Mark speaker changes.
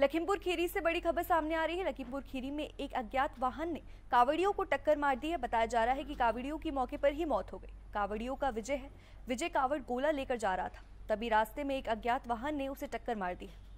Speaker 1: लखीमपुर खीरी से बड़ी खबर सामने आ रही है लखीमपुर खीरी में एक अज्ञात वाहन ने कावड़ियों को टक्कर मार दी है बताया जा रहा है कि कावड़ियों की मौके पर ही मौत हो गई कावड़ियों का विजय है विजय कावड़ गोला लेकर जा रहा था तभी रास्ते में एक अज्ञात वाहन ने उसे टक्कर मार दी है